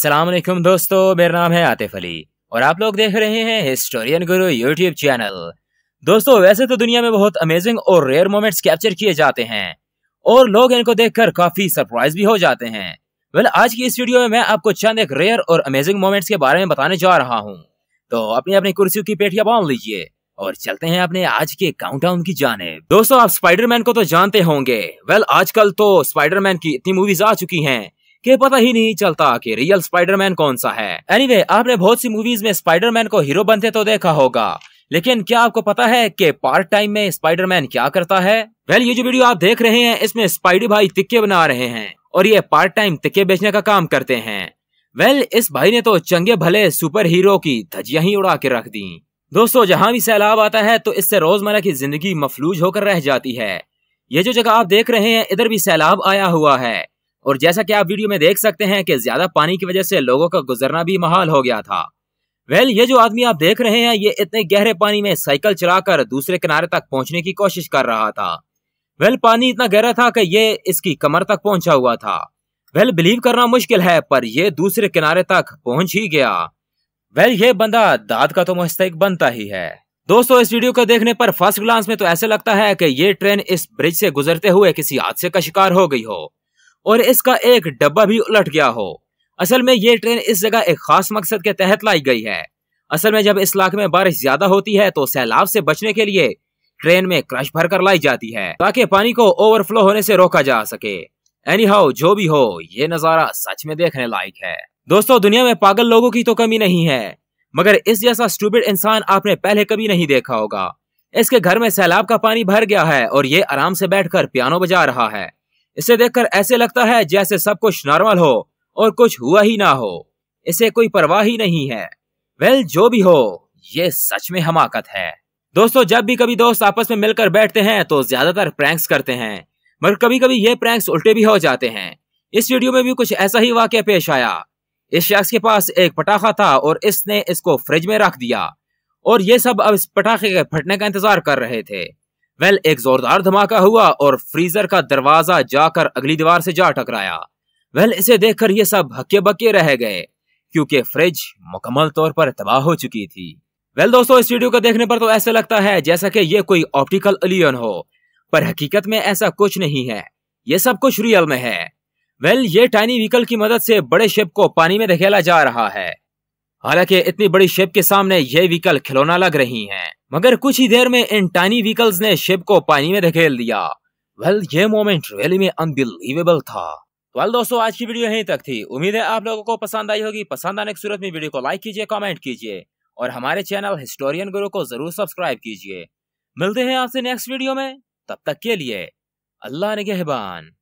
सलामकुम दोस्तों मेरा नाम है आतिफ अली और आप लोग देख रहे हैं हिस्टोरियन गुरु यूट्यूब चैनल दोस्तों वैसे तो दुनिया में बहुत अमेजिंग और रेयर मोमेंट्स कैप्चर किए जाते हैं और लोग इनको देखकर काफी सरप्राइज भी हो जाते हैं वेल आज की इस वीडियो में मैं आपको चंद एक रेयर और अमेजिंग मोमेंट्स के बारे में बताने जा रहा हूँ तो अपनी अपनी कुर्सियों की पेटियां बांध लीजिए और चलते हैं अपने आज के काउंटडाउन की जाने दोस्तों आप स्पाइडरमैन को तो जानते होंगे वेल आजकल तो स्पाइडरमैन की इतनी मूवीज आ चुकी हैं कि पता ही नहीं चलता कि रियल स्पाइडरमैन कौन सा है एनीवे anyway, आपने बहुत सी मूवीज में स्पाइडरमैन को हीरो बनते तो देखा होगा लेकिन क्या आपको पता है कि पार्ट टाइम में स्पाइडरमैन क्या करता है वेल well, ये जो वीडियो आप देख रहे हैं इसमें स्पाइडी भाई तिक्के बना रहे हैं और ये पार्ट टाइम तिक्के बेचने का काम करते हैं वेल well, इस भाई ने तो चंगे भले सुपर हीरो की धजिया ही उड़ा के रख दी दोस्तों जहाँ भी सैलाब आता है तो इससे रोजमर्रा की जिंदगी मफलूज होकर रह जाती है ये जो जगह आप देख रहे हैं इधर भी सैलाब आया हुआ है और जैसा कि आप वीडियो में देख सकते हैं कि ज्यादा पानी की वजह से लोगों का गुजरना भी महाल हो गया था वेल ये जो आदमी आप देख रहे हैं ये इतने गहरे पानी में साइकिल चलाकर दूसरे किनारे तक पहुंचने की कोशिश कर रहा था वेल पानी इतना गहरा था कि ये इसकी कमर तक पहुंचा हुआ था वेल बिलीव करना मुश्किल है पर यह दूसरे किनारे तक पहुंच ही गया वेल ये बंदा दाद का तो मुस्तक बनता ही है दोस्तों इस वीडियो को देखने पर फर्स्ट ग्लांस में तो ऐसे लगता है कि ये ट्रेन इस ब्रिज से गुजरते हुए किसी हादसे का शिकार हो गई हो और इसका एक डब्बा भी उलट गया हो असल में ये ट्रेन इस जगह एक खास मकसद के तहत लाई गई है असल में जब इस इलाके में बारिश ज्यादा होती है तो सैलाब से बचने के लिए ट्रेन में क्रश भर कर लाई जाती है ताकि पानी को ओवरफ्लो होने से रोका जा सके एनी हाउ जो भी हो ये नजारा सच में देखने लायक है दोस्तों दुनिया में पागल लोगों की तो कमी नहीं है मगर इस जैसा स्टूबिड इंसान आपने पहले कभी नहीं देखा होगा इसके घर में सैलाब का पानी भर गया है और ये आराम से बैठकर पियानो बजा रहा है इसे देखकर ऐसे लगता है जैसे सब कुछ नॉर्मल हो और कुछ हुआ ही ना हो इसे कोई परवाह ही नहीं है वेल जो भी हो ये सच में हमाकत है दोस्तों जब भी कभी दोस्त आपस में मिलकर बैठते हैं तो ज्यादातर प्रैंक्स करते हैं मगर कभी कभी ये प्रैंक्स उल्टे भी हो जाते हैं इस वीडियो में भी कुछ ऐसा ही वाक्य पेश आया इस शख्स के पास एक पटाखा था और इसने इसको फ्रिज में रख दिया और ये सब अब इस पटाखे के फटने का इंतजार कर रहे थे वेल एक जोरदार धमाका हुआ और फ्रीजर का दरवाजा जाकर अगली दीवार से जा टकराया वेल इसे देखकर ये सब हक्के बक्के रह गए क्योंकि फ्रिज मुकम्मल तौर पर तबाह हो चुकी थी वेल दोस्तों इस वीडियो को देखने पर तो ऐसा लगता है जैसा कि ये कोई ऑप्टिकल अलियन हो पर हकीकत में ऐसा कुछ नहीं है ये सब कुछ रियल में है वेल ये टाइनी व्हीकल की मदद से बड़े शिप को पानी में धकेला जा रहा है हालांकि इतनी बड़ी शिप के सामने ये व्हीकल खिलौना लग रही हैं, मगर कुछ ही देर में इन टाइनी व्हीकल्स ने शिप को पानी में धकेल दिया वेल well, ये मोमेंट रियली में अनबिलीवेबल था वेल तो दोस्तों आज की वीडियो यहीं तक थी उम्मीद है आप लोगों को पसंद आई होगी पसंद आने की सूरत में वीडियो को लाइक कीजिए कॉमेंट कीजिए और हमारे चैनल हिस्टोरियन गुरु को जरूर सब्सक्राइब कीजिए मिलते हैं आपसे नेक्स्ट वीडियो में तब तक के लिए अल्लाह ने